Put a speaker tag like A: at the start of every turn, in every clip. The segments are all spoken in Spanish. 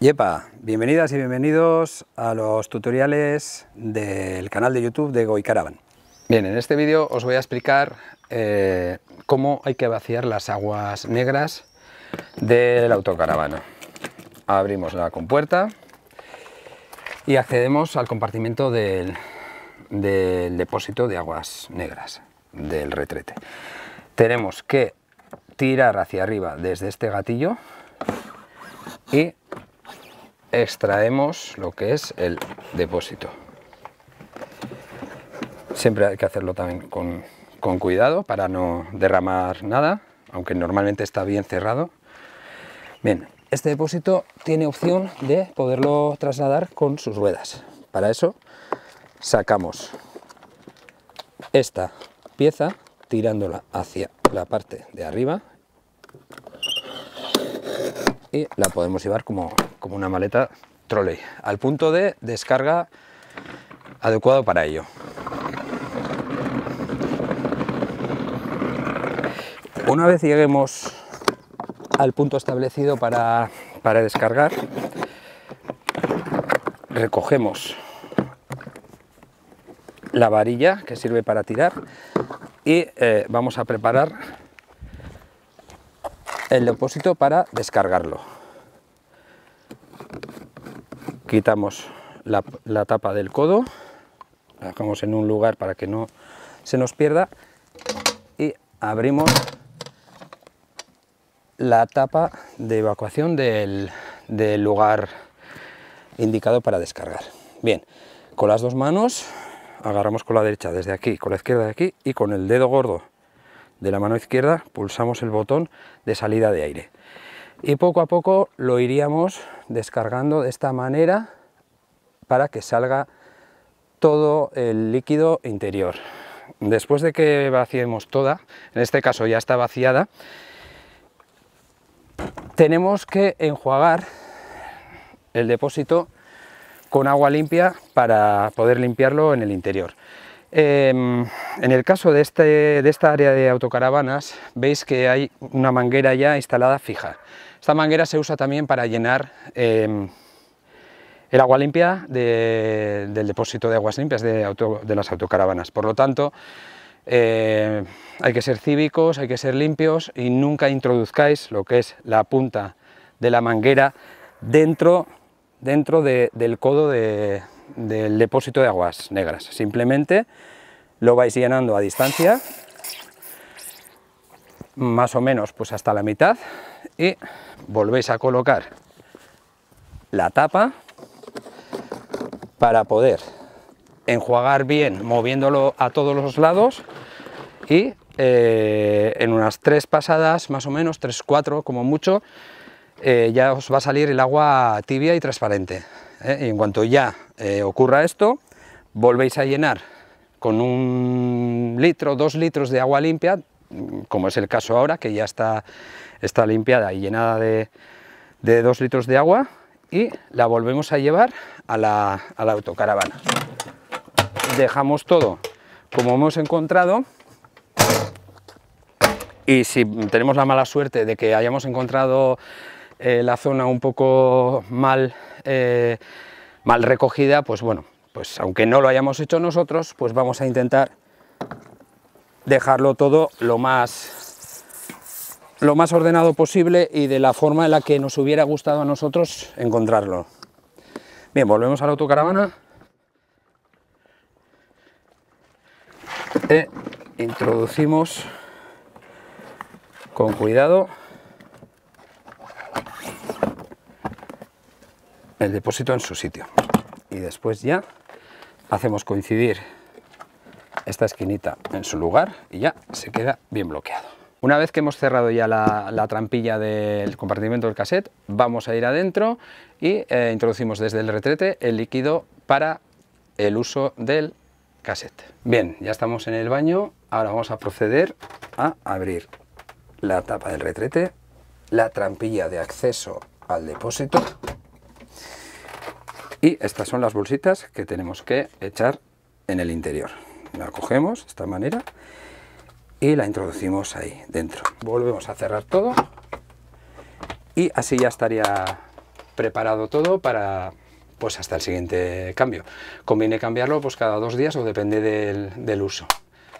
A: Yepa, bienvenidas y bienvenidos a los tutoriales del canal de YouTube de GoiCaravan. Bien, en este vídeo os voy a explicar eh, cómo hay que vaciar las aguas negras del autocaravana. Abrimos la compuerta y accedemos al compartimento del depósito de aguas negras del retrete. Tenemos que tirar hacia arriba desde este gatillo y extraemos lo que es el depósito. Siempre hay que hacerlo también con, con cuidado para no derramar nada, aunque normalmente está bien cerrado. Bien, este depósito tiene opción de poderlo trasladar con sus ruedas. Para eso sacamos esta pieza tirándola hacia la parte de arriba y la podemos llevar como, una maleta trolley, al punto de descarga adecuado para ello. Una vez lleguemos al punto establecido para, descargar, recogemos la varilla que sirve para tirar y eh, vamos a preparar el depósito para descargarlo. Quitamos la, tapa del codo, la dejamos en un lugar para que no se nos pierda y abrimos la tapa de evacuación del, del lugar indicado para descargar. Bien, con las dos manos agarramos con la derecha desde aquí, con la izquierda de aquí y con el dedo gordo de la mano izquierda pulsamos el botón de salida de aire. Y poco a poco lo iríamos descargando de esta manera para que salga todo el líquido interior. Después de que vaciemos toda, en este caso ya está vaciada, tenemos que enjuagar el depósito con agua limpia para poder limpiarlo en el interior. Em, en el caso de, este, de esta área de autocaravanas, veis que hay una manguera ya instalada fija. Esta manguera se usa también para llenar em, el agua limpia del depósito de aguas limpias de, las autocaravanas. Por lo tanto, eh, hay que ser cívicos, hay que ser limpios y nunca introduzcáis lo que es la punta de la manguera dentro, dentro del codo de, del depósito de aguas negras. Simplemente lo vais llenando a distancia, más o menos pues hasta la mitad, y volvéis a colocar la tapa para poder enjuagar bien moviéndolo a todos los lados y eh, en unas tres pasadas más o menos, tres, cuatro como mucho, eh, ya os va a salir el agua tibia y transparente. ¿eh? en cuanto ya eh, ocurra esto, volvéis a llenar con un litro, dos litros de agua limpia, como es el caso ahora, que ya está, está limpiada y llenada de, de dos litros de agua, y la volvemos a llevar a la, a la autocaravana. Dejamos todo como hemos encontrado, y si tenemos la mala suerte de que hayamos encontrado eh, la zona un poco mal, eh, mal recogida, pues bueno, pues aunque no lo hayamos hecho nosotros, pues vamos a intentar dejarlo todo lo más, lo más ordenado posible y de la forma en la que nos hubiera gustado a nosotros encontrarlo. Bien, volvemos a la autocaravana. E introducimos con cuidado el depósito en su sitio. Y después ya hacemos coincidir esta esquinita en su lugar y ya se queda bien bloqueado. Una vez que hemos cerrado ya la, trampilla del compartimento del cassette, vamos a ir adentro y eh, introducimos desde el retrete el líquido para el uso del cassette. Bien, ya estamos en el baño, ahora vamos a proceder a abrir la tapa del retrete, la trampilla de acceso al depósito y estas son las bolsitas que tenemos que echar en el interior. La cogemos de esta manera y la introducimos ahí dentro. Volvemos a cerrar todo y así ya estaría preparado todo para pues hasta el siguiente cambio. Conviene cambiarlo pues cada dos días o depende del, uso,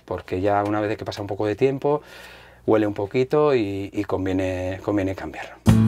A: porque ya una vez que pasa un poco de tiempo, huele un poquito y, conviene, conviene cambiarlo.